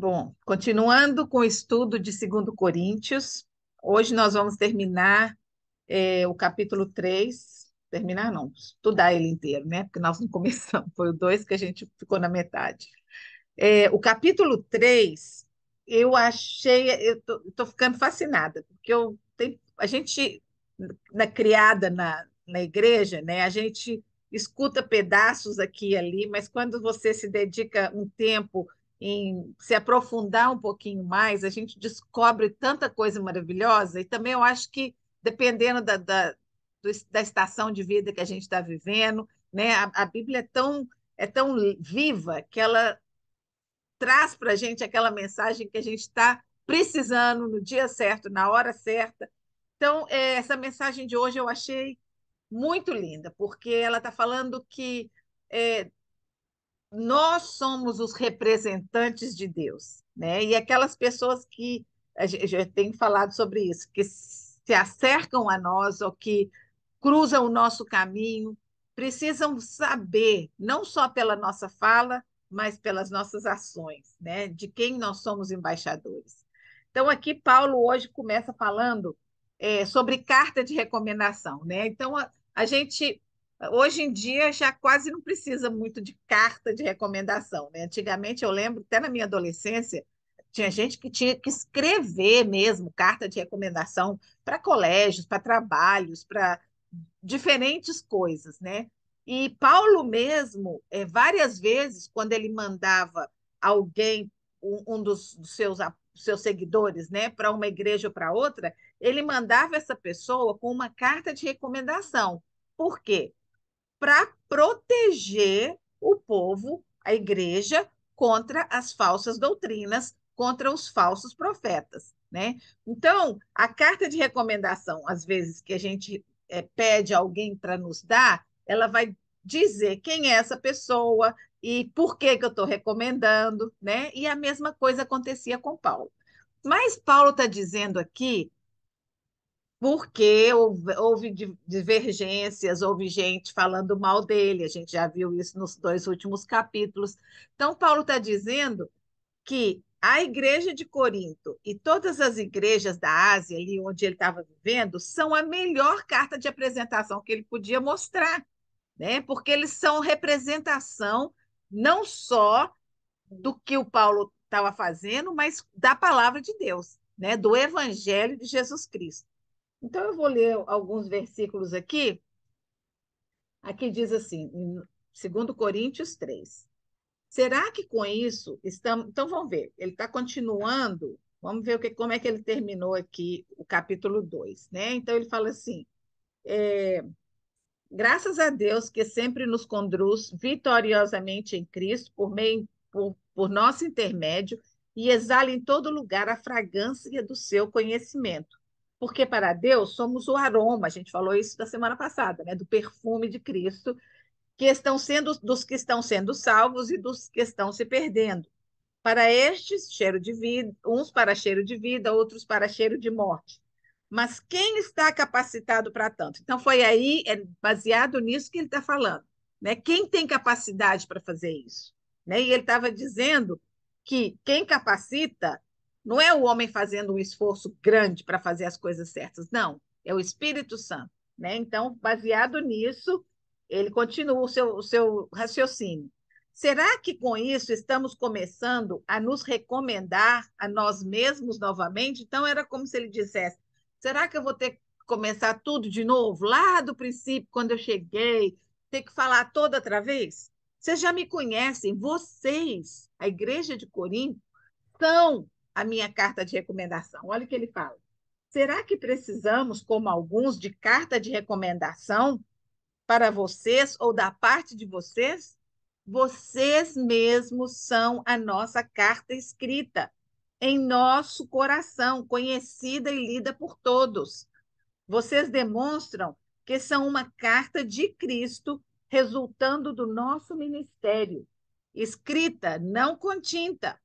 Bom, continuando com o estudo de 2 Coríntios, hoje nós vamos terminar é, o capítulo 3. Terminar não, estudar ele inteiro, né? Porque nós não começamos, foi o 2 que a gente ficou na metade. É, o capítulo 3, eu achei, eu tô, tô ficando fascinada, porque eu tem, a gente, na, né, criada na, na igreja, né? A gente escuta pedaços aqui e ali, mas quando você se dedica um tempo em se aprofundar um pouquinho mais, a gente descobre tanta coisa maravilhosa. E também eu acho que, dependendo da, da, da estação de vida que a gente está vivendo, né, a, a, Bíblia é tão, é tão viva que ela traz para a gente aquela mensagem que a gente está precisando no dia certo, na hora certa. Então, é, essa mensagem de hoje eu achei muito linda, porque ela está falando que é, nós somos os representantes de Deus, né? E aquelas pessoas que a gente já tem falado sobre isso, que se acercam a nós ou que cruzam o nosso caminho, precisam saber, não só pela nossa fala, mas pelas nossas ações, né? De quem nós somos embaixadores. Então aqui Paulo hoje começa falando é, sobre carta de recomendação, né? Então a, a gente Hoje em dia já quase não precisa muito de carta de recomendação. Né? Antigamente, eu lembro, até na minha adolescência, tinha gente que tinha que escrever mesmo carta de recomendação para colégios, para trabalhos, para diferentes coisas, né? E Paulo mesmo, é, várias vezes, quando ele mandava alguém, um, um dos, dos seus, seus seguidores, né, para uma igreja ou para outra, ele mandava essa pessoa com uma carta de recomendação. Por quê? para proteger o povo, a igreja, contra as falsas doutrinas, contra os falsos profetas. Né? Então, a carta de recomendação, às vezes, que a gente é, pede alguém para nos dar, ela vai dizer quem é essa pessoa e por que, que eu estou recomendando, né? E a mesma coisa acontecia com Paulo. Mas Paulo está dizendo aqui porque houve, houve, divergências, houve gente falando mal dele, a gente já viu isso nos dois últimos capítulos. Então, Paulo está dizendo que a igreja de Corinto e todas as igrejas da Ásia, ali onde ele estava vivendo, são a melhor carta de apresentação que ele podia mostrar, né? porque eles são representação não só do que o Paulo estava fazendo, mas da palavra de Deus, né? do evangelho de Jesus Cristo. Então, eu vou ler alguns versículos aqui. Aqui diz assim, segundo Coríntios 3. Será que com isso estamos. Então, vamos ver, ele está continuando. Vamos ver o que, como é que ele terminou aqui o capítulo 2, né? Então, ele fala assim. É... Graças a Deus que sempre nos conduz vitoriosamente em Cristo por meio por, por nosso intermédio e exala em todo lugar a fragrância do seu conhecimento porque para Deus somos o aroma, a gente falou isso da semana passada, né? do perfume de Cristo, que estão sendo dos que estão sendo salvos e dos que estão se perdendo. Para estes, cheiro de vida, uns para cheiro de vida, outros para cheiro de morte. Mas quem está capacitado para tanto? Então foi aí, é baseado nisso que ele está falando, né? Quem tem capacidade para fazer isso? Né? E ele estava dizendo que quem capacita não é o homem fazendo um esforço grande para fazer as coisas certas, não. É o Espírito Santo. Né? Então, baseado nisso, ele continua o seu, o seu raciocínio. Será que com isso estamos começando a nos recomendar a nós mesmos novamente? Então, era como se ele dissesse: será que eu vou ter que começar tudo de novo, lá do princípio, quando eu cheguei, ter que falar toda outra vez? Vocês já me conhecem, vocês, a Igreja de Corinto, são a minha carta de recomendação. Olha o que ele fala. Será que precisamos, como alguns, de carta de recomendação para vocês ou da parte de vocês? Vocês mesmos são a nossa carta escrita em nosso coração, conhecida e lida por todos. Vocês demonstram que são uma carta de Cristo resultando do nosso ministério, escrita não com tinta,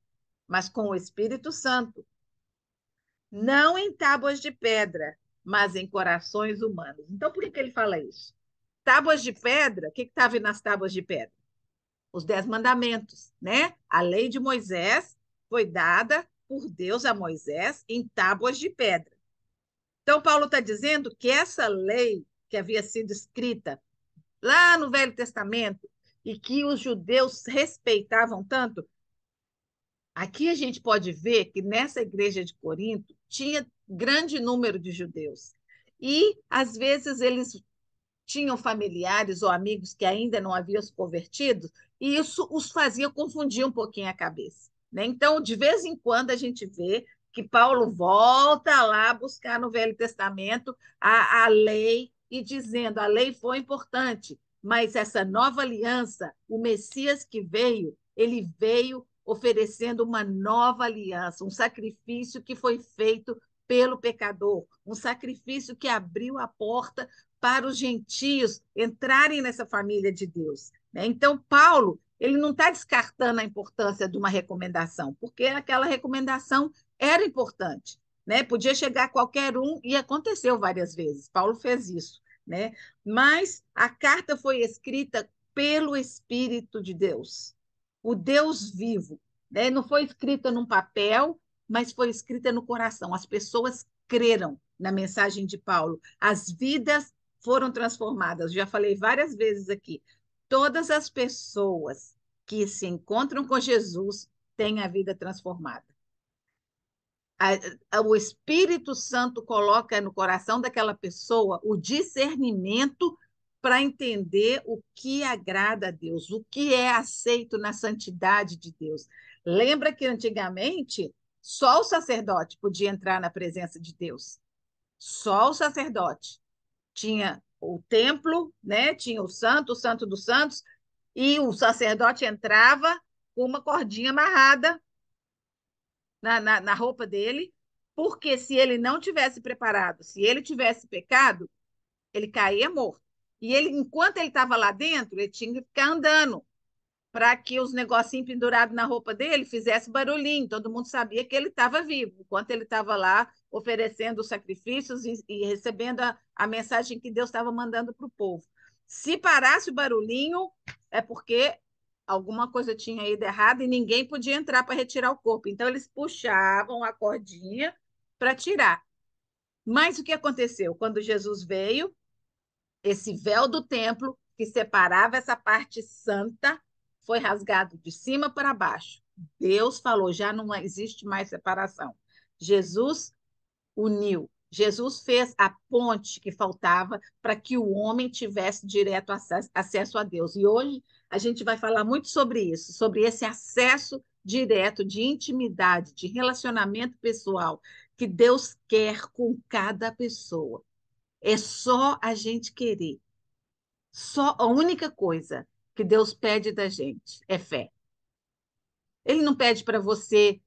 mas com o Espírito Santo. Não em tábuas de pedra, mas em corações humanos. Então, por que, que ele fala isso? Tábuas de pedra, o que estava tá nas tábuas de pedra? Os dez mandamentos, né? A lei de Moisés foi dada por Deus a Moisés em tábuas de pedra. Então, Paulo está dizendo que essa lei que havia sido escrita lá no Velho Testamento e que os judeus respeitavam tanto, Aqui a gente pode ver que nessa igreja de Corinto tinha grande número de judeus. E, às vezes, eles tinham familiares ou amigos que ainda não haviam se convertido, e isso os fazia confundir um pouquinho a cabeça. Né? Então, de vez em quando, a gente vê que Paulo volta lá buscar no Velho Testamento a, a lei e dizendo: a lei foi importante, mas essa nova aliança, o Messias que veio, ele veio oferecendo uma nova aliança, um sacrifício que foi feito pelo pecador, um sacrifício que abriu a porta para os gentios entrarem nessa família de Deus. Né? Então, Paulo, ele não está descartando a importância de uma recomendação, porque aquela recomendação era importante. Né? Podia chegar qualquer um, e aconteceu várias vezes, Paulo fez isso. Né? Mas a carta foi escrita pelo Espírito de Deus o Deus vivo. Né? Não foi escrita num papel, mas foi escrita no coração. As pessoas creram na mensagem de Paulo. As vidas foram transformadas. Já falei várias vezes aqui. Todas as pessoas que se encontram com Jesus têm a vida transformada. O Espírito Santo coloca no coração daquela pessoa o discernimento para entender o que agrada a Deus, o que é aceito na santidade de Deus. Lembra que antigamente só o sacerdote podia entrar na presença de Deus. Só o sacerdote. Tinha o templo, né? Tinha o santo, o santo dos santos, e o sacerdote entrava com uma cordinha amarrada na, na, na roupa dele, porque se ele não tivesse preparado, se ele tivesse pecado, ele caía morto. E ele, enquanto ele estava lá dentro, ele tinha que ficar andando para que os negocinhos pendurados na roupa dele fizesse barulhinho. Todo mundo sabia que ele estava vivo, enquanto ele estava lá oferecendo os sacrifícios e, e recebendo a, a mensagem que Deus estava mandando para o povo. Se parasse o barulhinho, é porque alguma coisa tinha ido errado e ninguém podia entrar para retirar o corpo. Então, eles puxavam a cordinha para tirar. Mas o que aconteceu? Quando Jesus veio, esse véu do templo que separava essa parte santa foi rasgado de cima para baixo. Deus falou, já não existe mais separação. Jesus uniu. Jesus fez a ponte que faltava para que o homem tivesse direto acesso a Deus. E hoje a gente vai falar muito sobre isso, sobre esse acesso direto de intimidade, de relacionamento pessoal que Deus quer com cada pessoa. É só a gente querer. Só a única coisa que Deus pede da gente é fé. Ele não pede para você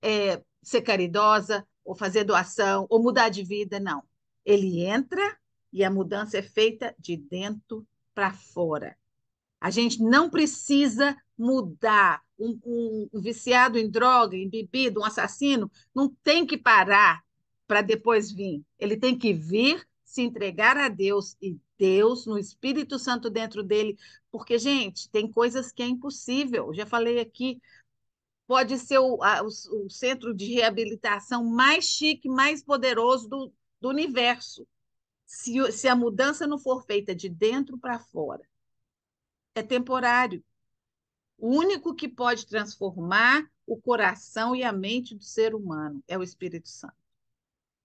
é, ser caridosa, ou fazer doação, ou mudar de vida, não. Ele entra e a mudança é feita de dentro para fora. A gente não precisa mudar. Um, um, um, viciado em droga, em bebida, um assassino, não tem que parar para depois vir. Ele tem que vir se entregar a Deus e Deus, no Espírito Santo dentro dele, porque, gente, tem coisas que é impossível. Já falei aqui, pode ser o, a, o, o centro de reabilitação mais chique, mais poderoso do, do universo. Se, se a mudança não for feita de dentro para fora, é temporário. O único que pode transformar o coração e a mente do ser humano é o Espírito Santo.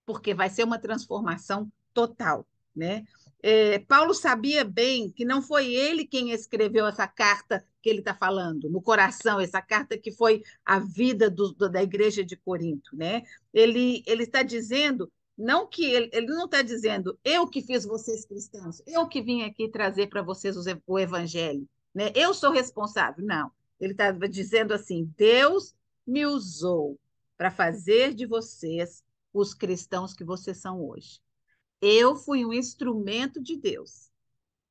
Porque vai ser uma transformação total. Né? É, Paulo sabia bem que não foi ele quem escreveu essa carta que ele está falando, no coração, essa carta que foi a vida do, do, da igreja de Corinto. Né? Ele está dizendo, não que ele, ele não está dizendo, eu que fiz vocês cristãos, eu que vim aqui trazer para vocês o evangelho, né? eu sou responsável. Não, ele está dizendo assim, Deus me usou para fazer de vocês os cristãos que vocês são hoje. Eu fui um instrumento de Deus.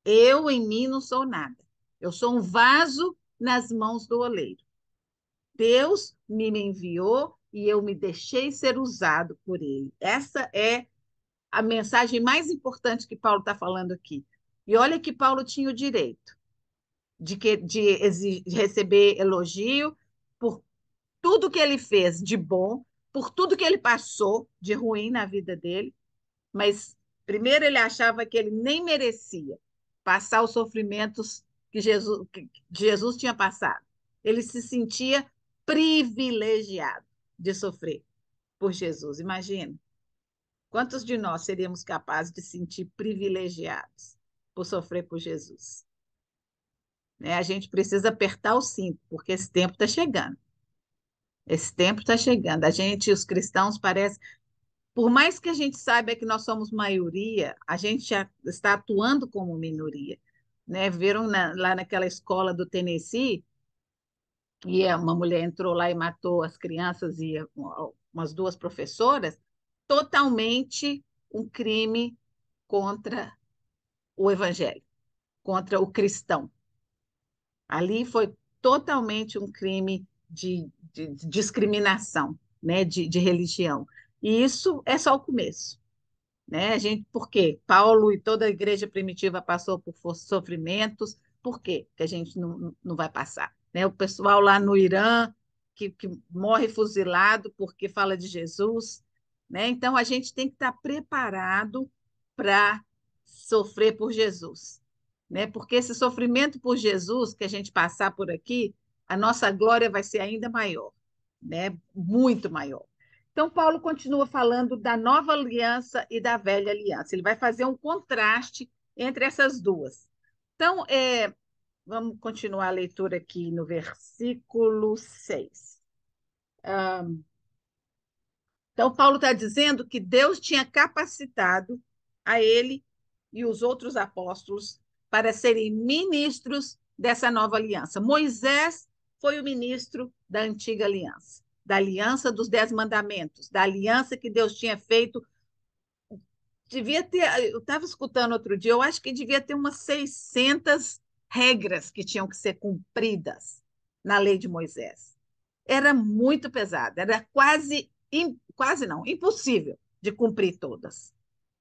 Eu em mim não sou nada. Eu sou um vaso nas mãos do oleiro. Deus me enviou e eu me deixei ser usado por ele. Essa é a mensagem mais importante que Paulo está falando aqui. E olha que Paulo tinha o direito de, que, de, de receber elogio por tudo que ele fez de bom, por tudo que ele passou de ruim na vida dele, mas primeiro ele achava que ele nem merecia passar os sofrimentos que Jesus, que Jesus tinha passado. Ele se sentia privilegiado de sofrer por Jesus. Imagina. Quantos de nós seríamos capazes de sentir privilegiados por sofrer por Jesus? Né? A gente precisa apertar o cinto, porque esse tempo está chegando. Esse tempo está chegando. A gente, os cristãos, parece por mais que a gente saiba que nós somos maioria, a gente está atuando como minoria. Né? Viram na, lá naquela escola do Tennessee, e uma mulher entrou lá e matou as crianças e umas duas professoras, totalmente um crime contra o evangelho, contra o cristão. Ali foi totalmente um crime de, de, de discriminação, né, de, de religião. E isso é só o começo. Né? A gente, por quê? Paulo e toda a igreja primitiva passou por sofrimentos, por quê que a gente não, não vai passar? Né? O pessoal lá no Irã, que, que morre fuzilado porque fala de Jesus. Né? Então, a gente tem que estar preparado para sofrer por Jesus. Né? Porque esse sofrimento por Jesus que a gente passar por aqui, a nossa glória vai ser ainda maior, né? muito maior. Então, Paulo continua falando da nova aliança e da velha aliança. Ele vai fazer um contraste entre essas duas. Então, é, vamos continuar a leitura aqui no versículo 6. Um, então, Paulo está dizendo que Deus tinha capacitado a ele e os outros apóstolos para serem ministros dessa nova aliança. Moisés foi o ministro da antiga aliança da aliança dos Dez Mandamentos, da aliança que Deus tinha feito. Devia ter, eu estava escutando outro dia, eu acho que devia ter umas 600 regras que tinham que ser cumpridas na lei de Moisés. Era muito pesada, era quase, quase não, impossível de cumprir todas.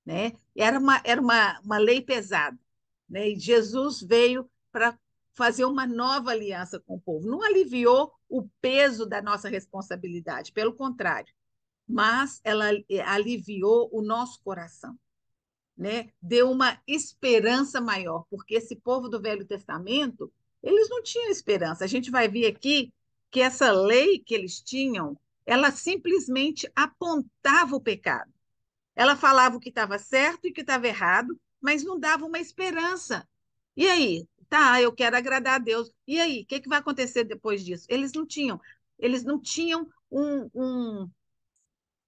Né? Era, uma, era uma, uma lei pesada. Né? E Jesus veio para fazer uma nova aliança com o povo. Não aliviou o peso da nossa responsabilidade, pelo contrário, mas ela eh, aliviou o nosso coração, né? Deu uma esperança maior, porque esse povo do Velho Testamento, eles não tinham esperança. A gente vai ver aqui que essa lei que eles tinham, ela simplesmente apontava o pecado. Ela falava o que estava certo e o que estava errado, mas não dava uma esperança. E aí? Tá, eu quero agradar a Deus. E aí? O que, que vai acontecer depois disso? Eles não tinham, eles não tinham um, um,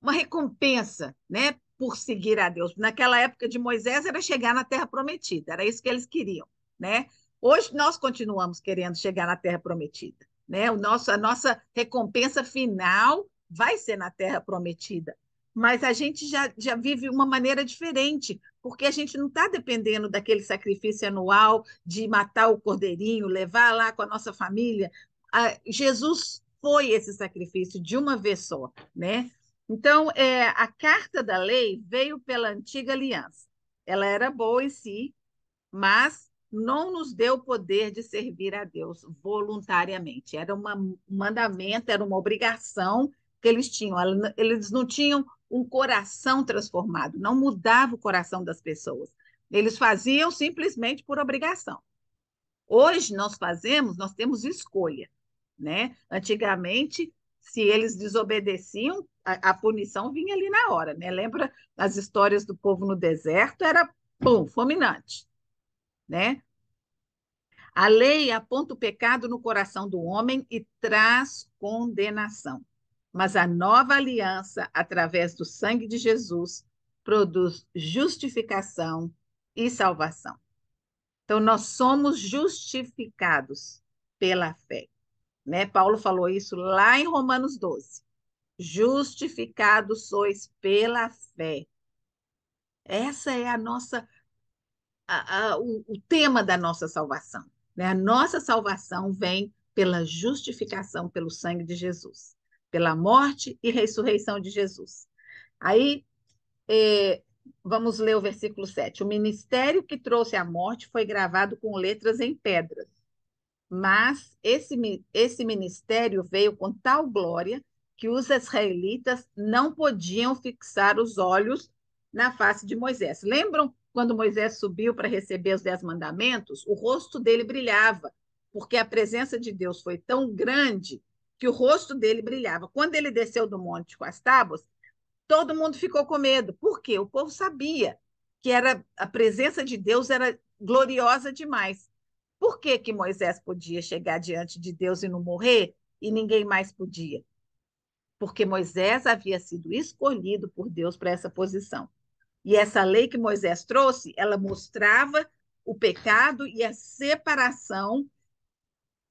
uma recompensa, né? Por seguir a Deus. Naquela época de Moisés era chegar na Terra Prometida, era isso que eles queriam, né? Hoje nós continuamos querendo chegar na Terra Prometida, né? O nosso, a nossa recompensa final vai ser na Terra Prometida, mas a gente já, já vive uma maneira diferente, porque a gente não está dependendo daquele sacrifício anual de matar o cordeirinho, levar lá com a nossa família. A, Jesus foi esse sacrifício de uma vez só, né? Então, é, a carta da lei veio pela antiga aliança. Ela era boa em si, mas não nos deu o poder de servir a Deus voluntariamente. Era uma, um mandamento, era uma obrigação que eles tinham. Eles não tinham um coração transformado, não mudava o coração das pessoas. Eles faziam simplesmente por obrigação. Hoje nós fazemos, nós temos escolha, né? Antigamente, se eles desobedeciam, a, a punição vinha ali na hora, né? Lembra as histórias do povo no deserto? Era pum, fulminante, né? A lei aponta o pecado no coração do homem e traz condenação mas a nova aliança, através do sangue de Jesus, produz justificação e salvação. Então, nós somos justificados pela fé. Né? Paulo falou isso lá em Romanos 12. Justificados sois pela fé. Essa é a nossa a, a, o, o, tema da nossa salvação. Né? A nossa salvação vem pela justificação pelo sangue de Jesus pela morte e ressurreição de Jesus. Aí, é, vamos ler o versículo 7. O ministério que trouxe a morte foi gravado com letras em pedras, mas esse, esse ministério veio com tal glória que os israelitas não podiam fixar os olhos na face de Moisés. Lembram quando Moisés subiu para receber os dez mandamentos? O rosto dele brilhava, porque a presença de Deus foi tão grande que o rosto dele brilhava. Quando ele desceu do monte com as tábuas, todo mundo ficou com medo. Por quê? O povo sabia que era a presença de Deus era gloriosa demais. Por que, que Moisés podia chegar diante de Deus e não morrer e ninguém mais podia? Porque Moisés havia sido escolhido por Deus para essa posição. E essa lei que Moisés trouxe, ela mostrava o pecado e a separação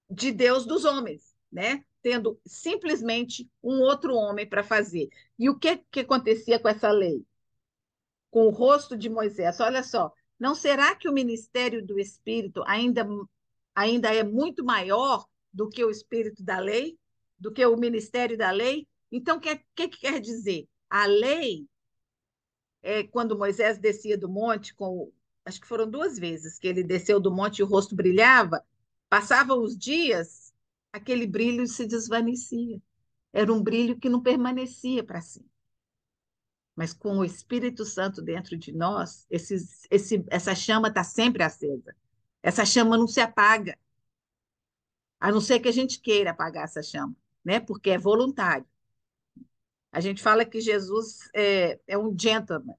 de Deus dos homens, né? tendo simplesmente um outro homem para fazer. E o que, que acontecia com essa lei? Com o rosto de Moisés. Olha só, não será que o ministério do Espírito ainda, ainda é muito maior do que o espírito da lei? Do que o ministério da lei? Então, o que, que, que quer dizer? A lei, é, quando Moisés descia do monte, com, acho que foram duas vezes que ele desceu do monte e o rosto brilhava, passavam os dias aquele brilho se desvanecia. Era um brilho que não permanecia para si. Mas com o Espírito Santo dentro de nós, esse, esse, essa chama está sempre acesa. Essa chama não se apaga. A não ser que a gente queira apagar essa chama, né? porque é voluntário. A gente fala que Jesus é, é um gentleman.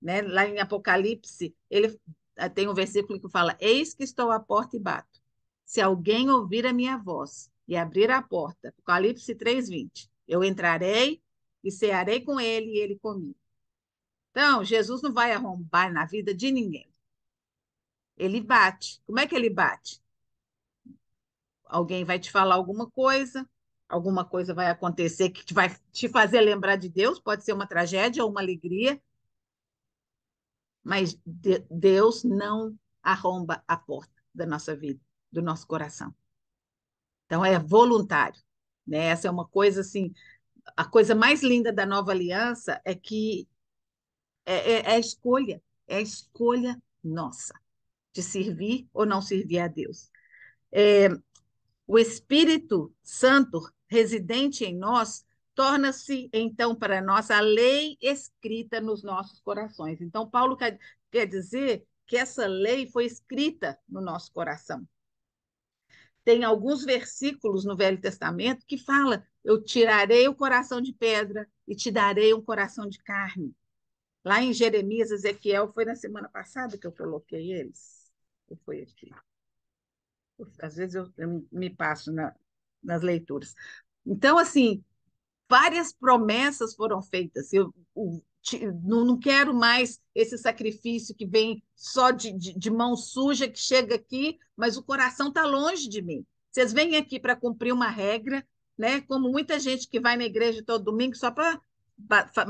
Né? Lá em Apocalipse, ele tem um versículo que fala: Eis que estou à porta e bato. Se alguém ouvir a minha voz e abrir a porta, Apocalipse 3:20, eu entrarei e cearei com ele e ele comigo. Então, Jesus não vai arrombar na vida de ninguém. Ele bate. Como é que ele bate? Alguém vai te falar alguma coisa, alguma coisa vai acontecer que vai te fazer lembrar de Deus, pode ser uma tragédia ou uma alegria, mas Deus não arromba a porta da nossa vida do nosso coração. Então é voluntário, né? Essa é uma coisa assim, a coisa mais linda da nova aliança é que é, é, é escolha, é escolha nossa de servir ou não servir a Deus. É, o Espírito Santo residente em nós torna-se então para nós a lei escrita nos nossos corações. Então Paulo quer, quer dizer que essa lei foi escrita no nosso coração tem alguns versículos no Velho Testamento que fala: eu tirarei o coração de pedra e te darei um coração de carne. Lá em Jeremias, Ezequiel, foi na semana passada que eu coloquei eles. Ou foi aqui? Às vezes eu, eu me passo na, nas leituras. Então, assim, várias promessas foram feitas. Eu, o, não, não quero mais esse sacrifício que vem só de, de, de mão suja, que chega aqui, mas o coração está longe de mim. Vocês vêm aqui para cumprir uma regra, né? como muita gente que vai na igreja todo domingo só para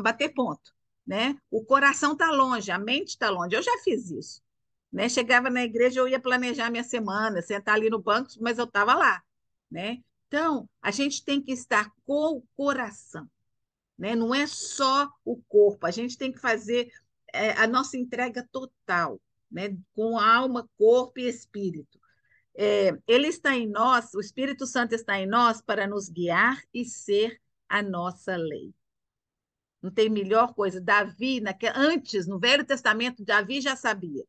bater ponto. Né? O coração está longe, a mente está longe. Eu já fiz isso. Né? Chegava na igreja, eu ia planejar minha semana, sentar ali no banco, mas eu estava lá. Né? Então, a gente tem que estar com o coração né? Não é só o corpo, a gente tem que fazer é, a nossa entrega total, né? Com alma, corpo e espírito. É, ele está em nós, o Espírito Santo está em nós para nos guiar e ser a nossa lei. Não tem melhor coisa. Davi, naque... antes, no Velho Testamento, Davi já sabia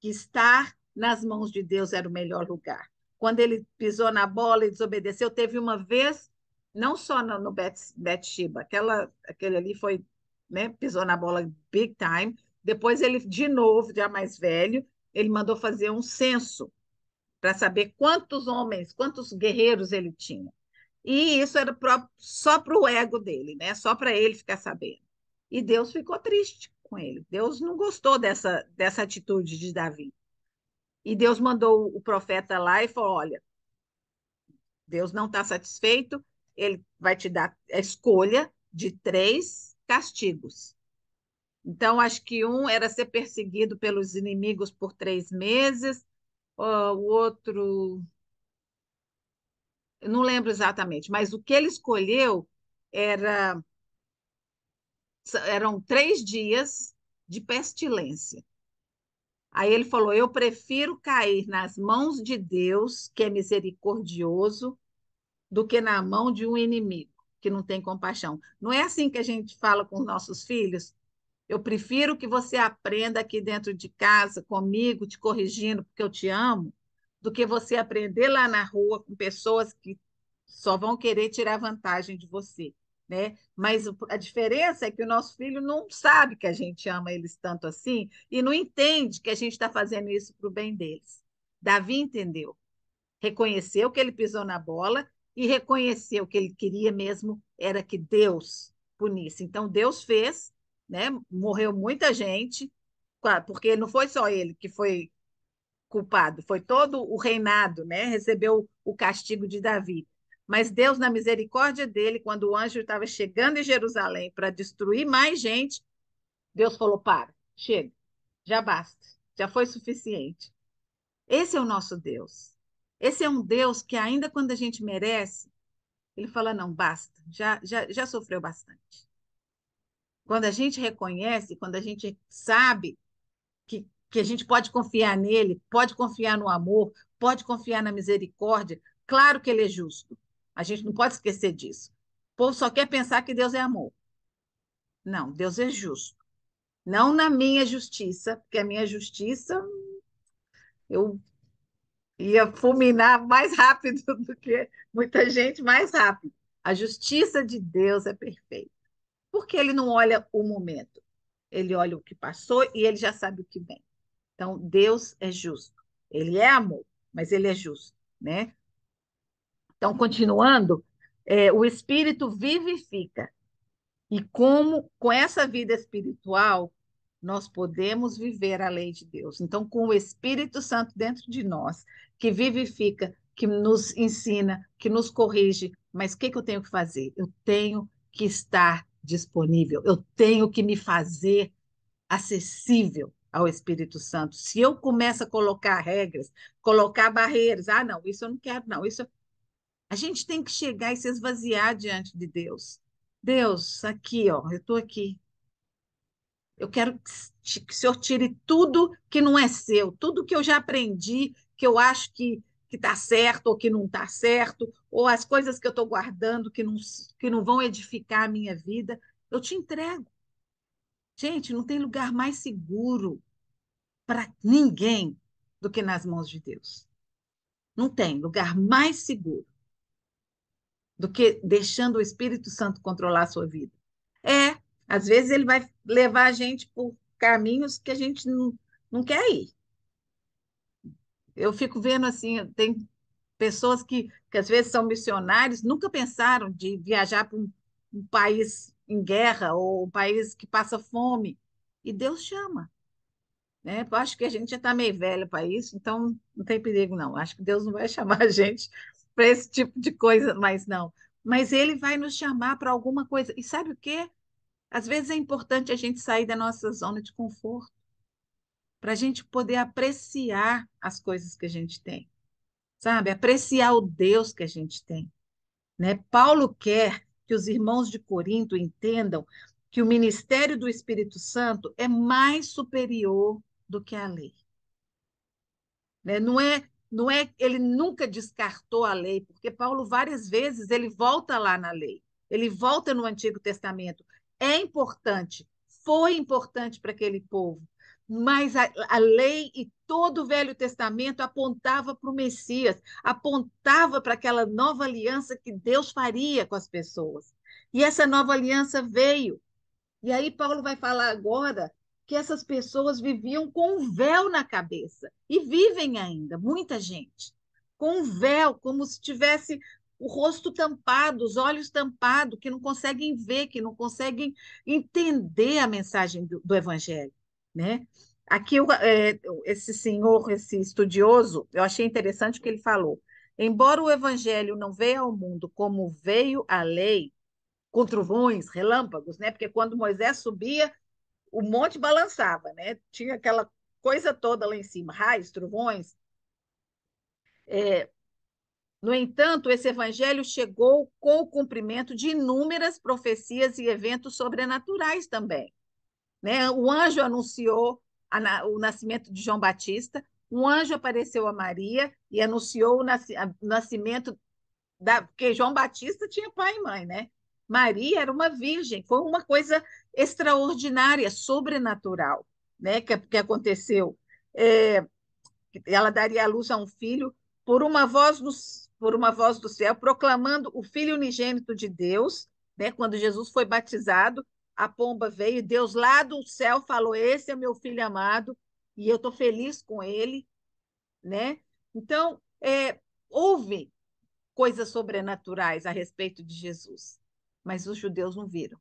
que estar nas mãos de Deus era o melhor lugar. Quando ele pisou na bola e desobedeceu, teve uma vez não só no, no Bet, Betshiba, aquela, aquele ali foi, né, pisou na bola big time. Depois ele, de novo, já mais velho, ele mandou fazer um censo para saber quantos homens, quantos guerreiros ele tinha. E isso era pro, só para o ego dele, né? só para ele ficar sabendo. E Deus ficou triste com ele. Deus não gostou dessa, dessa atitude de Davi. E Deus mandou o profeta lá e falou: olha, Deus não está satisfeito, ele vai te dar a escolha de três castigos. Então, acho que um era ser perseguido pelos inimigos por três meses, o outro. Eu não lembro exatamente, mas o que ele escolheu era eram três dias de pestilência. Aí ele falou: Eu prefiro cair nas mãos de Deus, que é misericordioso, do que na mão de um inimigo que não tem compaixão. Não é assim que a gente fala com nossos filhos? Eu prefiro que você aprenda aqui dentro de casa, comigo, te corrigindo, porque eu te amo, do que você aprender lá na rua com pessoas que só vão querer tirar vantagem de você. Né? Mas a diferença é que o nosso filho não sabe que a gente ama eles tanto assim e não entende que a gente está fazendo isso para o bem deles. Davi entendeu, reconheceu que ele pisou na bola e reconheceu que ele queria mesmo era que Deus punisse. Então Deus fez, né? Morreu muita gente, porque não foi só ele que foi culpado, foi todo o reinado, né? Recebeu o castigo de Davi. Mas Deus, na misericórdia dele, quando o anjo estava chegando em Jerusalém para destruir mais gente, Deus falou: para, chega, já basta, já foi suficiente. Esse é o nosso Deus. Esse é um Deus que, ainda quando a gente merece, ele fala: não, basta, já, já, já sofreu bastante. Quando a gente reconhece, quando a gente sabe que, que a gente pode confiar nele, pode confiar no amor, pode confiar na misericórdia, claro que ele é justo. A gente não pode esquecer disso. O povo só quer pensar que Deus é amor. Não, Deus é justo. Não na minha justiça, porque a minha justiça eu ia fulminar mais rápido do que muita gente, mais rápido. A justiça de Deus é perfeita. Porque ele não olha o momento. Ele olha o que passou e ele já sabe o que vem. Então, Deus é justo. Ele é amor, mas ele é justo, né? Então, continuando, é, o espírito vivifica. E como com essa vida espiritual nós podemos viver a lei de Deus. Então, com o Espírito Santo dentro de nós que vivifica, que nos ensina, que nos corrige. Mas o que, que eu tenho que fazer? Eu tenho que estar disponível, eu tenho que me fazer acessível ao Espírito Santo. Se eu começo a colocar regras, colocar barreiras, ah, não, isso eu não quero, não, isso. A gente tem que chegar e se esvaziar diante de Deus. Deus, aqui, ó, eu estou aqui. Eu quero que, que o Senhor tire tudo que não é seu, tudo que eu já aprendi, que eu acho que que está certo ou que não está certo, ou as coisas que eu estou guardando que não, que não vão edificar a minha vida, eu te entrego. Gente, não tem lugar mais seguro para ninguém do que nas mãos de Deus. Não tem lugar mais seguro do que deixando o Espírito Santo controlar a sua vida. É, às vezes ele vai levar a gente por caminhos que a gente não, não quer ir eu fico vendo assim, tem pessoas que, que às vezes são missionários, nunca pensaram de viajar para um, um país em guerra ou um país que passa fome. E Deus chama. Né? Eu acho que a gente já está meio velho para isso, então não tem perigo, não. Acho que Deus não vai chamar a gente para esse tipo de coisa mais, não. Mas Ele vai nos chamar para alguma coisa. E sabe o quê? Às vezes é importante a gente sair da nossa zona de conforto para a gente poder apreciar as coisas que a gente tem, sabe? Apreciar o Deus que a gente tem. Né? Paulo quer que os irmãos de Corinto entendam que o ministério do Espírito Santo é mais superior do que a lei. Né? Não é, não é, ele nunca descartou a lei, porque Paulo várias vezes ele volta lá na lei, ele volta no Antigo Testamento. É importante, foi importante para aquele povo, mas a, a, lei e todo o Velho Testamento apontava para o Messias, apontava para aquela nova aliança que Deus faria com as pessoas. E essa nova aliança veio. E aí Paulo vai falar agora que essas pessoas viviam com um véu na cabeça e vivem ainda, muita gente, com um véu, como se tivesse o rosto tampado, os olhos tampados, que não conseguem ver, que não conseguem entender a mensagem do, do evangelho né? Aqui, é, esse senhor, esse estudioso, eu achei interessante o que ele falou. Embora o evangelho não veio ao mundo como veio a lei, com trovões, relâmpagos, né? Porque quando Moisés subia, o monte balançava, né? Tinha aquela coisa toda lá em cima, raios, trovões. É... No entanto, esse evangelho chegou com o cumprimento de inúmeras profecias e eventos sobrenaturais também. Né? O anjo anunciou a, o nascimento de João Batista, um anjo apareceu a Maria e anunciou o, a, o nascimento da, porque João Batista tinha pai e mãe, né? Maria era uma virgem, foi uma coisa extraordinária, sobrenatural, né? Que, que aconteceu. É, ela daria a luz a um filho por uma voz do, por uma voz do céu, proclamando o filho unigênito de Deus, né? Quando Jesus foi batizado, a pomba veio, Deus lá do céu falou: Esse é meu filho amado, e eu estou feliz com ele, né? Então, é, houve coisas sobrenaturais a respeito de Jesus, mas os judeus não viram.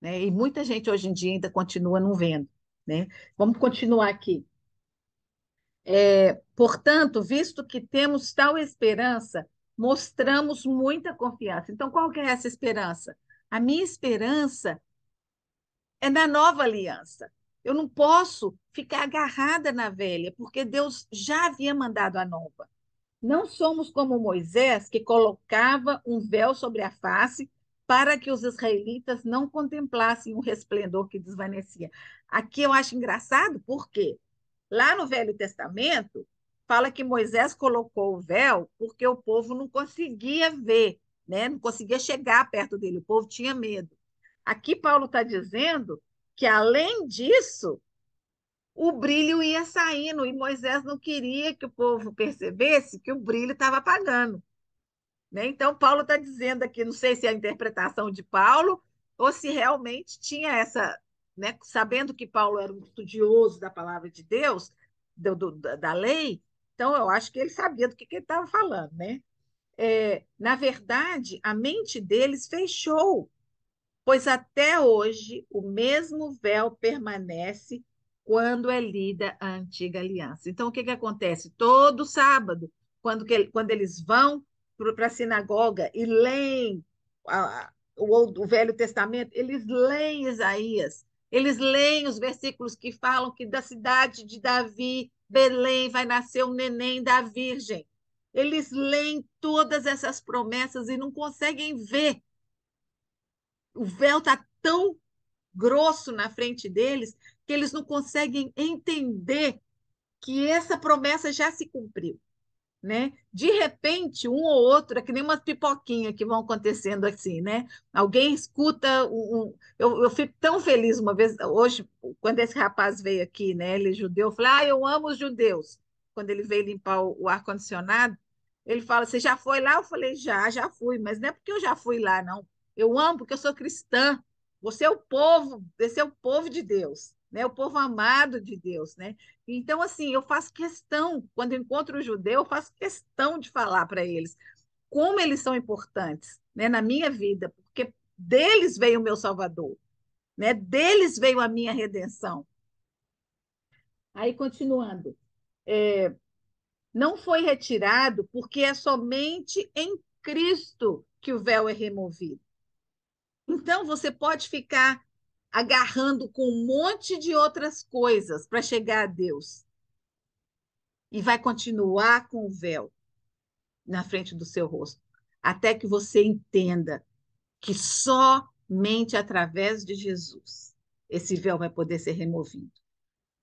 Né? E muita gente hoje em dia ainda continua não vendo. Né? Vamos continuar aqui. É, portanto, visto que temos tal esperança, mostramos muita confiança. Então, qual que é essa esperança? A minha esperança é na nova aliança. Eu não posso ficar agarrada na velha, porque Deus já havia mandado a nova. Não somos como Moisés, que colocava um véu sobre a face para que os israelitas não contemplassem o resplendor que desvanecia. Aqui eu acho engraçado, porque lá no Velho Testamento fala que Moisés colocou o véu porque o povo não conseguia ver, né? não conseguia chegar perto dele, o povo tinha medo. Aqui Paulo está dizendo que, além disso, o brilho ia saindo e Moisés não queria que o povo percebesse que o brilho estava apagando. Né? Então, Paulo está dizendo aqui, não sei se é a interpretação de Paulo ou se realmente tinha essa. Né? Sabendo que Paulo era um estudioso da palavra de Deus, do, do, da lei, então eu acho que ele sabia do que, que ele estava falando. Né? É, na verdade, a mente deles fechou pois até hoje o mesmo véu permanece quando é lida a antiga aliança. Então, o que, que acontece? Todo sábado, quando, que, quando eles vão para a sinagoga e leem a, o, o Velho Testamento, eles leem Isaías, eles leem os versículos que falam que da cidade de Davi, Belém, vai nascer um neném da Virgem. Eles leem todas essas promessas e não conseguem ver o véu está tão grosso na frente deles que eles não conseguem entender que essa promessa já se cumpriu. Né? De repente, um ou outro, é que nem umas pipoquinhas que vão acontecendo assim, né? Alguém escuta um, eu, eu fico tão feliz uma vez, hoje, quando esse rapaz veio aqui, né? Ele é judeu, eu falei, ah, eu amo os judeus. Quando ele veio limpar o, o ar-condicionado, ele fala, você já foi lá? Eu falei, já, já fui, mas não é porque eu já fui lá, não. Eu amo porque eu sou cristã. Você é o povo, você é o povo de Deus, né? O povo amado de Deus, né? Então assim, eu faço questão quando eu encontro um judeu, eu faço questão de falar para eles como eles são importantes, né, na minha vida, porque deles veio o meu Salvador, né? Deles veio a minha redenção. Aí continuando, é, não foi retirado porque é somente em Cristo que o véu é removido. Então, você pode ficar agarrando com um monte de outras coisas para chegar a Deus. E vai continuar com o véu na frente do seu rosto, até que você entenda que somente através de Jesus esse véu vai poder ser removido.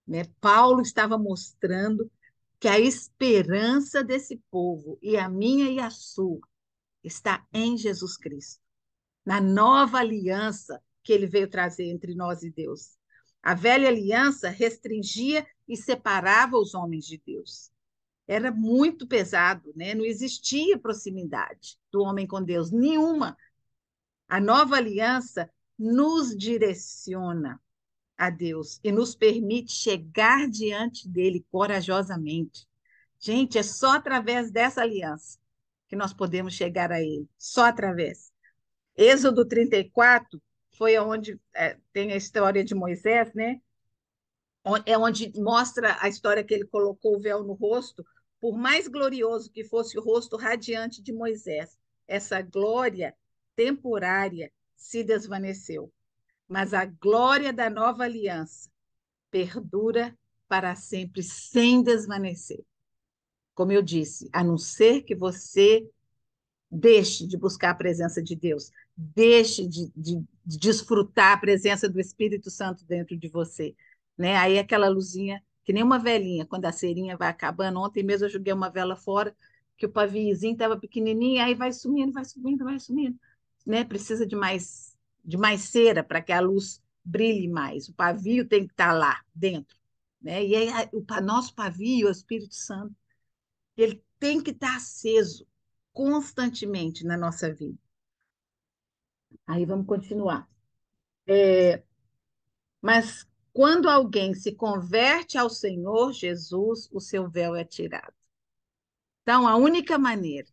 Né? Paulo estava mostrando que a esperança desse povo, e a minha e a sua, está em Jesus Cristo na nova aliança que ele veio trazer entre nós e Deus. A velha aliança restringia e separava os homens de Deus. Era muito pesado, né? não existia proximidade do homem com Deus, nenhuma. A nova aliança nos direciona a Deus e nos permite chegar diante dele corajosamente. Gente, é só através dessa aliança que nós podemos chegar a ele, só através. Êxodo 34 foi onde é, tem a história de Moisés, né? É onde mostra a história que ele colocou o véu no rosto, por mais glorioso que fosse o rosto radiante de Moisés, essa glória temporária se desvaneceu. Mas a glória da nova aliança perdura para sempre, sem desvanecer. Como eu disse, a não ser que você Deixe de buscar a presença de Deus, deixe de, de, de desfrutar a presença do Espírito Santo dentro de você. Né? Aí aquela luzinha, que nem uma velhinha, quando a cerinha vai acabando. Ontem mesmo eu joguei uma vela fora, que o paviozinho estava pequenininho, aí vai sumindo, vai sumindo, vai sumindo. Né? Precisa de mais, de mais cera para que a luz brilhe mais. O pavio tem que estar tá lá, dentro. Né? E aí, o nosso pavio o Espírito Santo. Ele tem que estar tá aceso constantemente na nossa vida. Aí vamos continuar. É, mas quando alguém se converte ao Senhor Jesus, o seu véu é tirado. Então, a única maneira,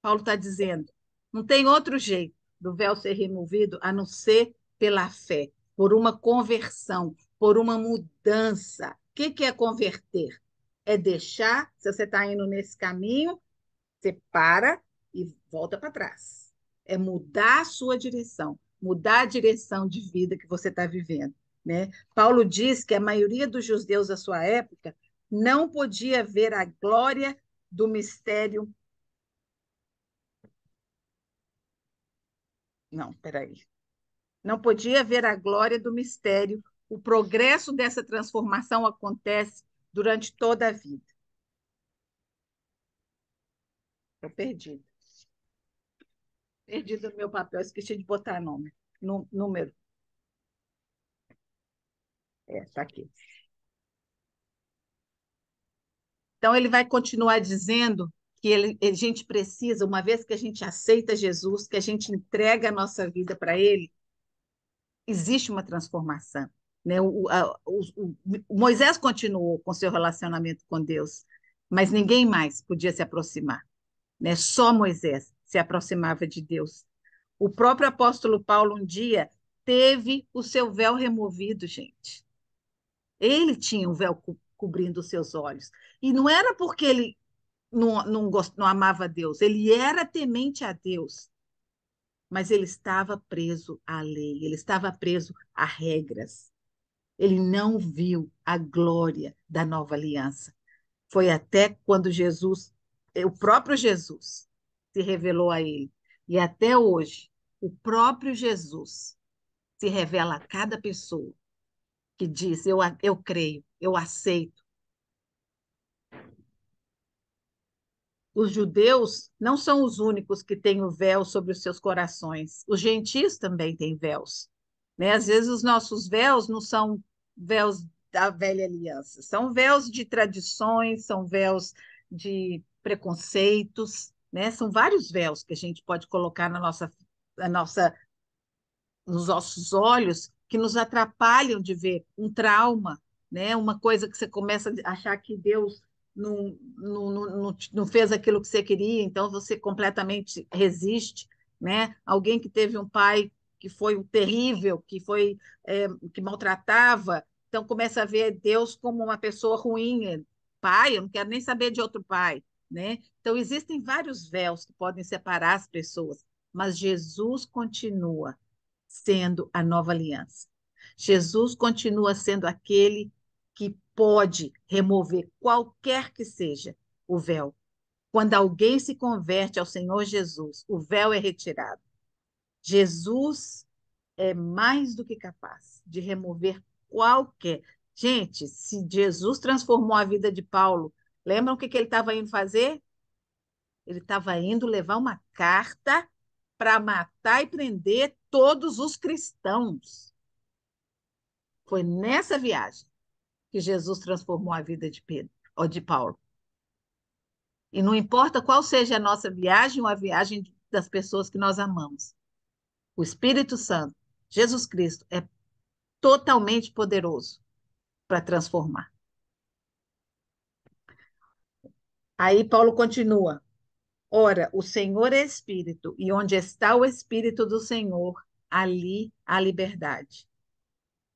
Paulo está dizendo, não tem outro jeito do véu ser removido a não ser pela fé, por uma conversão, por uma mudança. O que, que é converter? É deixar, se você está indo nesse caminho, você para, e volta para trás. É mudar a sua direção, mudar a direção de vida que você está vivendo. Né? Paulo diz que a maioria dos judeus da sua época não podia ver a glória do mistério. Não, peraí. Não podia ver a glória do mistério. O progresso dessa transformação acontece durante toda a vida. Estou perdida. Perdi do meu papel, esqueci de botar nome, número. É, está aqui. Então, ele vai continuar dizendo que ele, a gente precisa, uma vez que a gente aceita Jesus, que a gente entrega a nossa vida para ele, existe uma transformação. Né? O, a, o, o, Moisés continuou com seu relacionamento com Deus, mas ninguém mais podia se aproximar, né? só Moisés se aproximava de Deus. O próprio apóstolo Paulo, um dia, teve o seu véu removido, gente. Ele tinha um véu co cobrindo os seus olhos. E não era porque ele não, não, não amava Deus, ele era temente a Deus. Mas ele estava preso à lei, ele estava preso a regras. Ele não viu a glória da nova aliança. Foi até quando Jesus, o próprio Jesus, se revelou a ele. E até hoje, o próprio Jesus se revela a cada pessoa que diz: Eu, eu creio, eu aceito. Os judeus não são os únicos que têm o véu sobre os seus corações. Os gentios também têm véus. Né? Às vezes, os nossos véus não são véus da velha aliança, são véus de tradições, são véus de preconceitos, né? São vários véus que a gente pode colocar na nossa, na nossa, nos nossos olhos que nos atrapalham de ver um trauma, né? uma coisa que você começa a achar que Deus não, não, não, não fez aquilo que você queria, então você completamente resiste. Né? Alguém que teve um pai que foi um terrível, que foi é, que maltratava, então começa a ver Deus como uma pessoa ruim. Pai, eu não quero nem saber de outro pai né? Então existem vários véus que podem separar as pessoas, mas Jesus continua sendo a nova aliança. Jesus continua sendo aquele que pode remover qualquer que seja o véu. Quando alguém se converte ao Senhor Jesus, o véu é retirado. Jesus é mais do que capaz de remover qualquer. Gente, se Jesus transformou a vida de Paulo Lembram o que, que ele estava indo fazer? Ele estava indo levar uma carta para matar e prender todos os cristãos. Foi nessa viagem que Jesus transformou a vida de Pedro ou de Paulo. E não importa qual seja a nossa viagem ou a viagem das pessoas que nós amamos. O Espírito Santo, Jesus Cristo, é totalmente poderoso para transformar. Aí Paulo continua. Ora, o Senhor é Espírito, e onde está o Espírito do Senhor, ali há liberdade.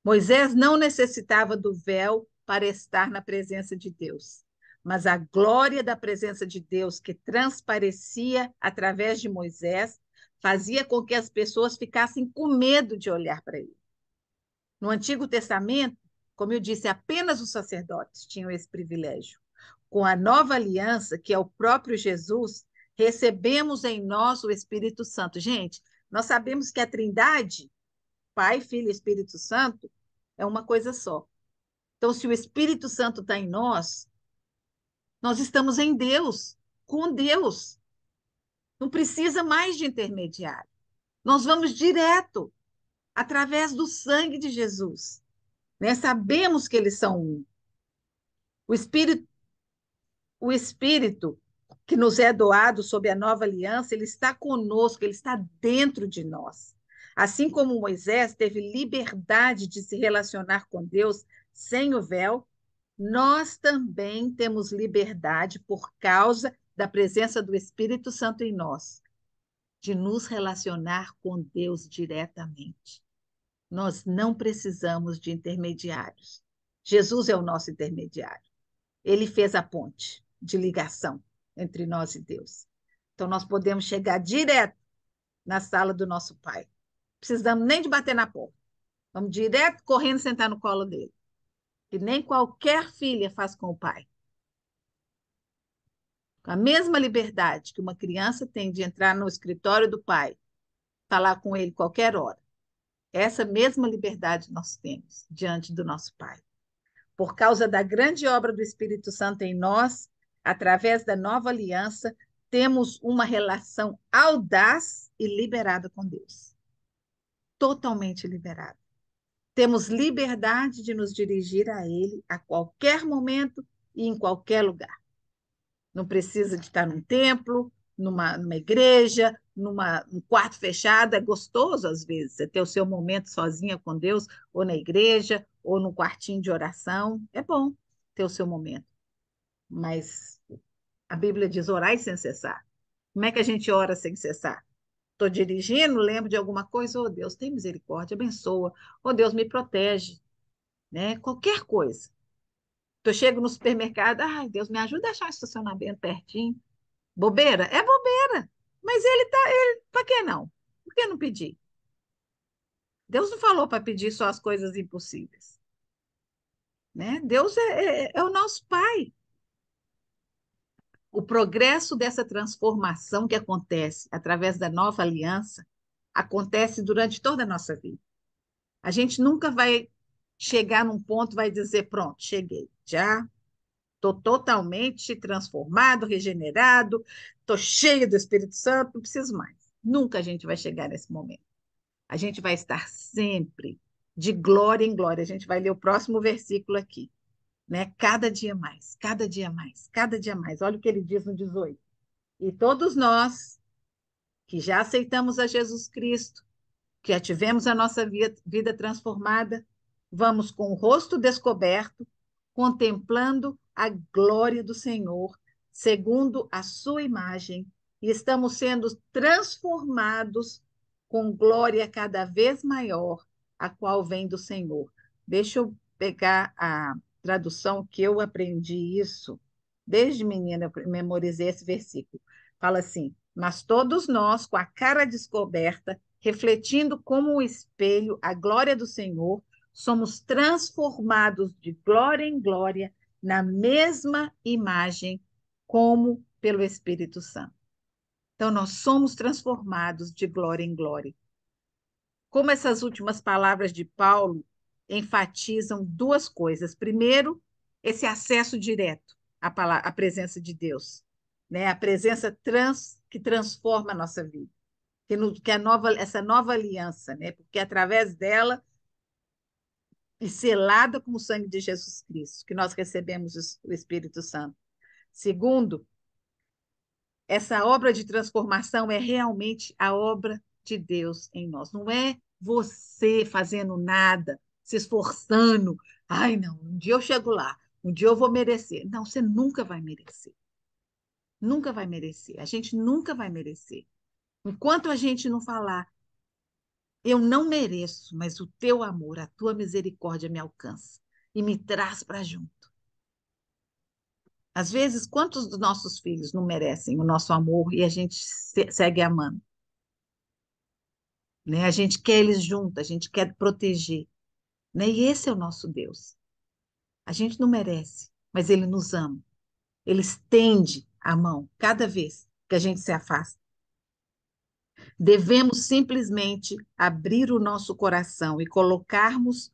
Moisés não necessitava do véu para estar na presença de Deus, mas a glória da presença de Deus que transparecia através de Moisés fazia com que as pessoas ficassem com medo de olhar para ele. No Antigo Testamento, como eu disse, apenas os sacerdotes tinham esse privilégio com a nova aliança, que é o próprio Jesus, recebemos em nós o Espírito Santo. Gente, nós sabemos que a Trindade, Pai, Filho e Espírito Santo, é uma coisa só. Então, se o Espírito Santo está em nós, nós estamos em Deus, com Deus. Não precisa mais de intermediário. Nós vamos direto, através do sangue de Jesus. Né? Sabemos que eles são um. O Espírito o Espírito que nos é doado sob a nova aliança, ele está conosco, ele está dentro de nós. Assim como Moisés teve liberdade de se relacionar com Deus sem o véu, nós também temos liberdade por causa da presença do Espírito Santo em nós, de nos relacionar com Deus diretamente. Nós não precisamos de intermediários. Jesus é o nosso intermediário. Ele fez a ponte de ligação entre nós e Deus. Então, nós podemos chegar direto na sala do nosso Pai. Não precisamos nem de bater na porta. Vamos direto correndo sentar no colo dele. Que nem qualquer filha faz com o pai. Com a mesma liberdade que uma criança tem de entrar no escritório do pai, falar com ele qualquer hora. Essa mesma liberdade nós temos diante do nosso Pai. Por causa da grande obra do Espírito Santo em nós, Através da nova aliança, temos uma relação audaz e liberada com Deus. Totalmente liberada. Temos liberdade de nos dirigir a Ele a qualquer momento e em qualquer lugar. Não precisa de estar num templo, numa, numa igreja, numa, num quarto fechado. É gostoso, às vezes, ter o seu momento sozinha com Deus, ou na igreja, ou num quartinho de oração. É bom ter o seu momento. Mas a Bíblia diz orar sem cessar. Como é que a gente ora sem cessar? Estou dirigindo, lembro de alguma coisa, oh Deus, tem misericórdia, abençoa, oh Deus, me protege, né? Qualquer coisa. Eu chego no supermercado, ai Deus, me ajuda a achar um estacionamento pertinho. Bobeira? É bobeira. Mas ele tá, ele, para que não? Por que não pedir? Deus não falou para pedir só as coisas impossíveis. Né? Deus é, é, é o nosso Pai. O progresso dessa transformação que acontece através da nova aliança acontece durante toda a nossa vida. A gente nunca vai chegar num ponto vai dizer pronto, cheguei, já estou totalmente transformado, regenerado, estou cheio do Espírito Santo, não preciso mais. Nunca a gente vai chegar nesse momento. A gente vai estar sempre de glória em glória. A gente vai ler o próximo versículo aqui né? Cada dia mais, cada dia mais, cada dia mais. Olha o que ele diz no 18. E todos nós que já aceitamos a Jesus Cristo, que já tivemos a nossa vida, vida transformada, vamos com o rosto descoberto, contemplando a glória do Senhor, segundo a sua imagem, e estamos sendo transformados com glória cada vez maior, a qual vem do Senhor. Deixa eu pegar a tradução que eu aprendi isso, desde menina eu memorizei esse versículo. Fala assim: Mas todos nós, com a cara descoberta, refletindo como um espelho a glória do Senhor, somos transformados de glória em glória na mesma imagem, como pelo Espírito Santo. Então, nós somos transformados de glória em glória. Como essas últimas palavras de Paulo enfatizam duas coisas. Primeiro, esse acesso direto à, palavra, à presença de Deus, né? a presença trans, que transforma a nossa vida, que, no, que a nova, essa nova aliança, né? porque através dela e selada com o sangue de Jesus Cristo, que nós recebemos o Espírito Santo. Segundo, essa obra de transformação é realmente a obra de Deus em nós. Não é você fazendo nada, se esforçando. Ai, não, um dia eu chego lá, um dia eu vou merecer. Não, você nunca vai merecer. Nunca vai merecer. A gente nunca vai merecer. Enquanto a gente não falar, eu não mereço, mas o teu amor, a tua misericórdia me alcança e me traz para junto. Às vezes, quantos dos nossos filhos não merecem o nosso amor e a gente segue amando? Né? A gente quer eles juntos, a gente quer proteger. Né? E esse é o nosso Deus. A gente não merece, mas Ele nos ama. Ele estende a mão cada vez que a gente se afasta. Devemos simplesmente abrir o nosso coração e colocarmos,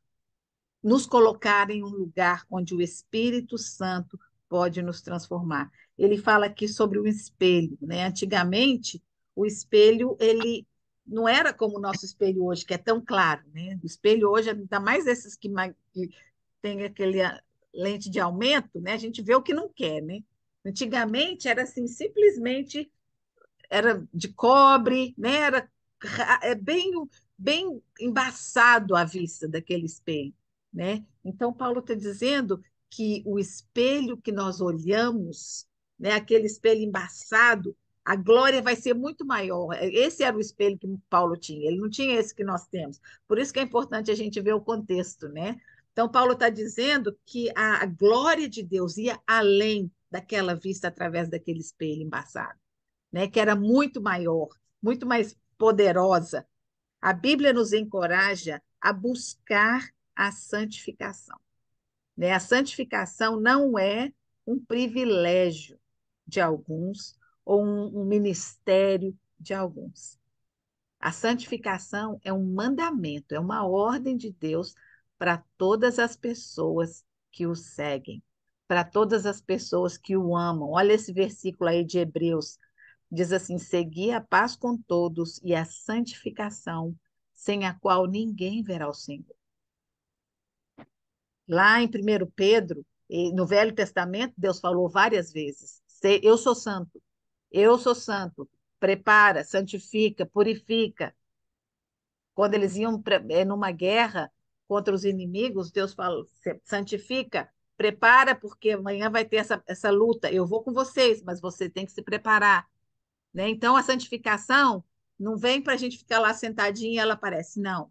nos colocar em um lugar onde o Espírito Santo pode nos transformar. Ele fala aqui sobre o espelho, né? Antigamente, o espelho ele não era como o nosso espelho hoje, que é tão claro, né? O espelho hoje, ainda mais esses que, que tem aquele ah, lente de aumento, né? A gente vê o que não quer, né? Antigamente era assim, simplesmente era de cobre, né? Era é bem bem embaçado a vista daquele espelho, né? Então Paulo está dizendo que o espelho que nós olhamos, né? Aquele espelho embaçado a glória vai ser muito maior. É, esse era o espelho que Paulo tinha, ele não tinha esse que nós temos. Por isso que é importante a gente ver o contexto, né? Então, Paulo está dizendo que a glória de Deus ia além daquela vista através daquele espelho embaçado, né? que era muito maior, muito mais poderosa. A Bíblia nos encoraja a buscar a santificação. Né? A santificação não é um privilégio de alguns ou um, um ministério de alguns. A santificação é um mandamento, é uma ordem de Deus para todas as pessoas que o seguem, para todas as pessoas que o amam. Olha esse versículo aí de Hebreus. Diz assim: Segui a paz com todos e a santificação, sem a qual ninguém verá o Senhor. Lá em 1 Pedro, no Velho Testamento, Deus falou várias vezes: Eu sou santo, eu sou santo. Prepara, santifica, purifica. Quando eles iam eh, numa guerra contra os inimigos, Deus falou: santifica, prepara, porque amanhã vai ter essa, essa luta. Eu vou com vocês, mas você tem que se preparar. Né? Então, a santificação não vem para a gente ficar lá sentadinha e ela aparece. Não.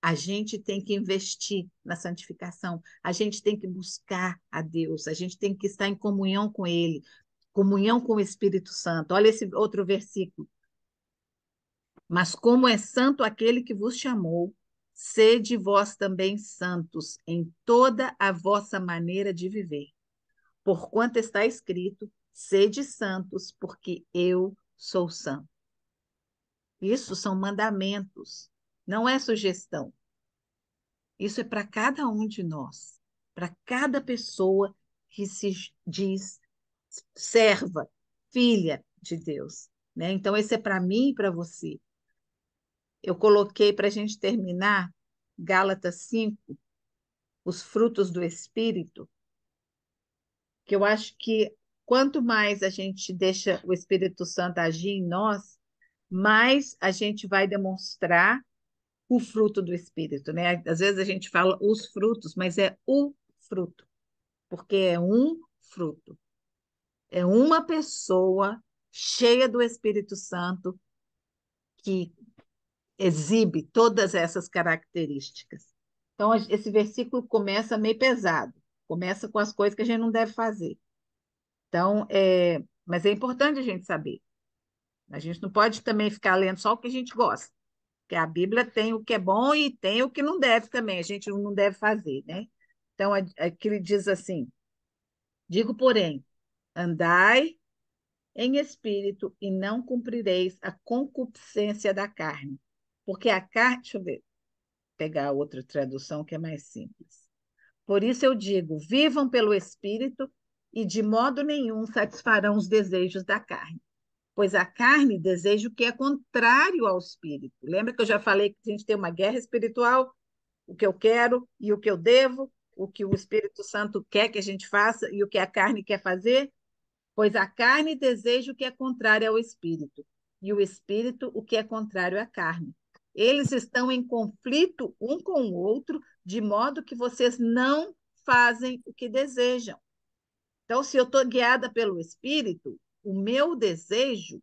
A gente tem que investir na santificação, a gente tem que buscar a Deus, a gente tem que estar em comunhão com Ele, comunhão com o Espírito Santo. Olha esse outro versículo. Mas como é santo aquele que vos chamou, sede vós também santos em toda a vossa maneira de viver. Porquanto está escrito: sede santos, porque eu sou santo. Isso são mandamentos, não é sugestão. Isso é para cada um de nós, para cada pessoa que se diz serva, filha de Deus. Né? Então, esse é para mim e para você. Eu coloquei para a gente terminar Gálatas 5, os frutos do Espírito, que eu acho que quanto mais a gente deixa o Espírito Santo agir em nós, mais a gente vai demonstrar o fruto do Espírito, né? Às vezes a gente fala os frutos, mas é o fruto, porque é um fruto. É uma pessoa cheia do Espírito Santo que exibe todas essas características. Então, esse versículo começa meio pesado, começa com as coisas que a gente não deve fazer. Então, é, mas é importante a gente saber. A gente não pode também ficar lendo só o que a gente gosta, porque a Bíblia tem o que é bom e tem o que não deve também, a gente não deve fazer, né? Então, aqui ele diz assim: digo, porém, Andai em espírito e não cumprireis a concupiscência da carne. Porque a carne. Deixa eu ver, pegar outra tradução que é mais simples. Por isso eu digo: vivam pelo espírito e de modo nenhum satisfarão os desejos da carne. Pois a carne deseja o que é contrário ao espírito. Lembra que eu já falei que a gente tem uma guerra espiritual? O que eu quero e o que eu devo, o que o Espírito Santo quer que a gente faça e o que a carne quer fazer? Pois a carne deseja o que é contrário ao espírito, e o espírito o que é contrário à carne. Eles estão em conflito um com o outro, de modo que vocês não fazem o que desejam. Então, se eu estou guiada pelo espírito, o meu desejo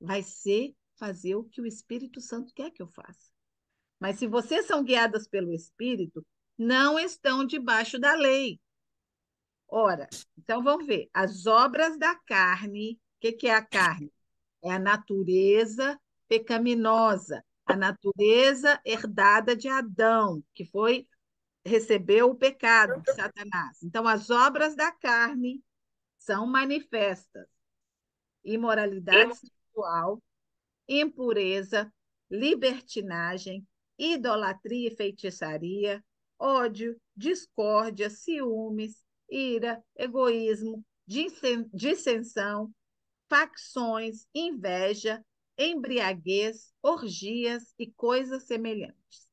vai ser fazer o que o Espírito Santo quer que eu faça. Mas se vocês são guiadas pelo Espírito, não estão debaixo da lei. Ora, então vamos ver. As obras da carne, o que, que é a carne? É a natureza pecaminosa, a natureza herdada de Adão, que foi recebeu o pecado de Satanás. Então, as obras da carne são manifestas: imoralidade sexual, impureza, libertinagem, idolatria e feitiçaria, ódio, discórdia, ciúmes, ira, egoísmo, dissensão, facções, inveja, embriaguez, orgias e coisas semelhantes.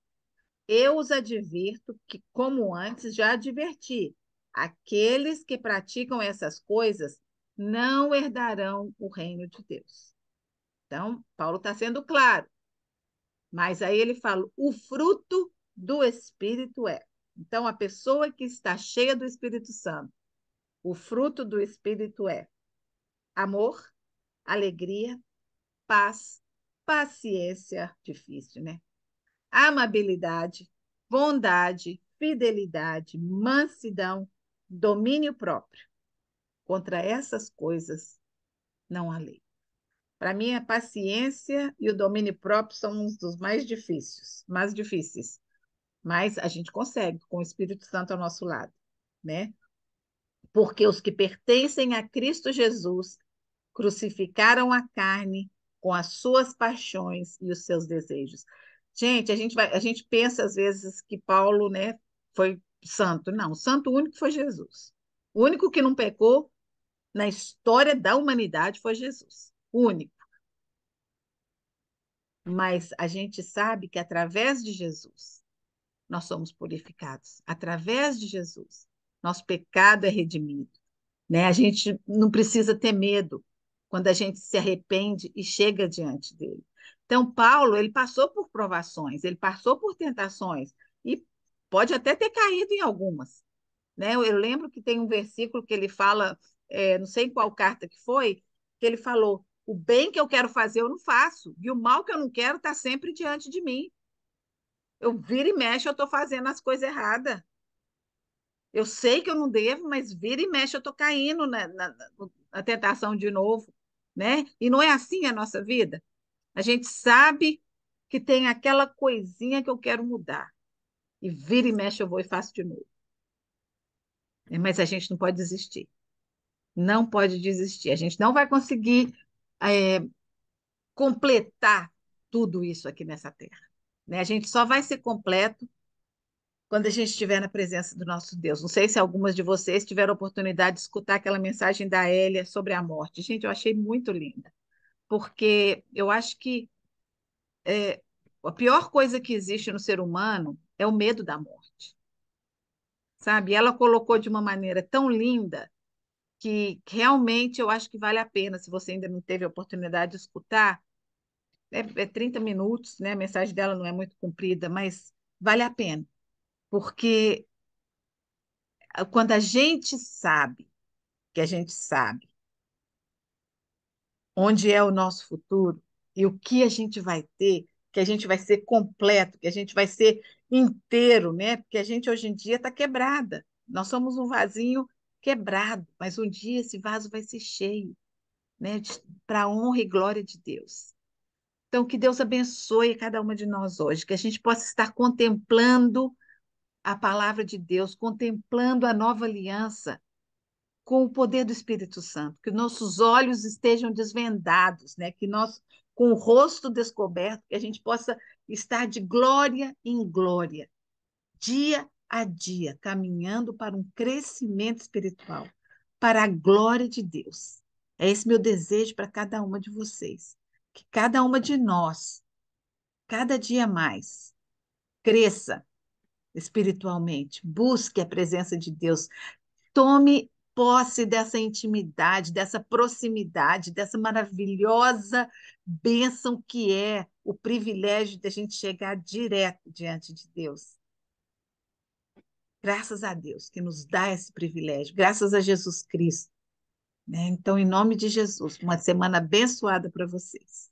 Eu os advirto que, como antes já adverti, aqueles que praticam essas coisas não herdarão o reino de Deus. Então, Paulo está sendo claro. Mas aí ele fala: o fruto do Espírito é então, a pessoa que está cheia do Espírito Santo, o fruto do Espírito é amor, alegria, paz, paciência, difícil, né? Amabilidade, bondade, fidelidade, mansidão, domínio próprio. Contra essas coisas não há lei. Para mim, a paciência e o domínio próprio são uns dos mais difíceis, mais difíceis. Mas a gente consegue, com o Espírito Santo ao nosso lado, né? Porque os que pertencem a Cristo Jesus crucificaram a carne com as suas paixões e os seus desejos. Gente, a gente, vai, a gente pensa às vezes que Paulo né, foi santo. Não, o santo único foi Jesus. O único que não pecou na história da humanidade foi Jesus. O único. Mas a gente sabe que através de Jesus nós somos purificados através de Jesus. Nosso pecado é redimido. Né? A gente não precisa ter medo quando a gente se arrepende e chega diante dele. Então, Paulo, ele passou por provações, ele passou por tentações e pode até ter caído em algumas. Né? Eu lembro que tem um versículo que ele fala, é, não sei qual carta que foi, que ele falou: O bem que eu quero fazer, eu não faço, e o mal que eu não quero está sempre diante de mim. Eu vira e mexe, eu estou fazendo as coisas erradas. Eu sei que eu não devo, mas vira e mexe, eu estou caindo na, na, na, tentação de novo, né? E não é assim a nossa vida. A gente sabe que tem aquela coisinha que eu quero mudar. E vira e mexe, eu vou e faço de novo. É, mas a gente não pode desistir. Não pode desistir. A gente não vai conseguir é, completar tudo isso aqui nessa terra. Né? A gente só vai ser completo quando a gente estiver na presença do nosso Deus. Não sei se algumas de vocês tiveram oportunidade de escutar aquela mensagem da Elia sobre a morte. Gente, eu achei muito linda, porque eu acho que é, a pior coisa que existe no ser humano é o medo da morte. Sabe? Ela colocou de uma maneira tão linda que realmente eu acho que vale a pena, se você ainda não teve a oportunidade de escutar, é, é 30 minutos, né? A mensagem dela não é muito comprida, mas vale a pena, porque quando a gente sabe que a gente sabe onde é o nosso futuro e o que a gente vai ter, que a gente vai ser completo, que a gente vai ser inteiro, né? Porque a gente hoje em dia está quebrada. Nós somos um vasinho quebrado, mas um dia esse vaso vai ser cheio, né? Para honra e glória de Deus. Então, que Deus abençoe cada uma de nós hoje, que a gente possa estar contemplando a palavra de Deus, contemplando a nova aliança com o poder do Espírito Santo, que nossos olhos estejam desvendados, né? que nós, com o rosto descoberto, que a gente possa estar de glória em glória, dia a dia, caminhando para um crescimento espiritual, para a glória de Deus. É esse meu desejo para cada uma de vocês que cada uma de nós, cada dia mais, cresça espiritualmente, busque a presença de Deus, tome posse dessa intimidade, dessa proximidade, dessa maravilhosa bênção que é o privilégio da gente chegar direto diante de Deus. Graças a Deus que nos dá esse privilégio, graças a Jesus Cristo né? Então, em nome de Jesus, uma semana abençoada para vocês.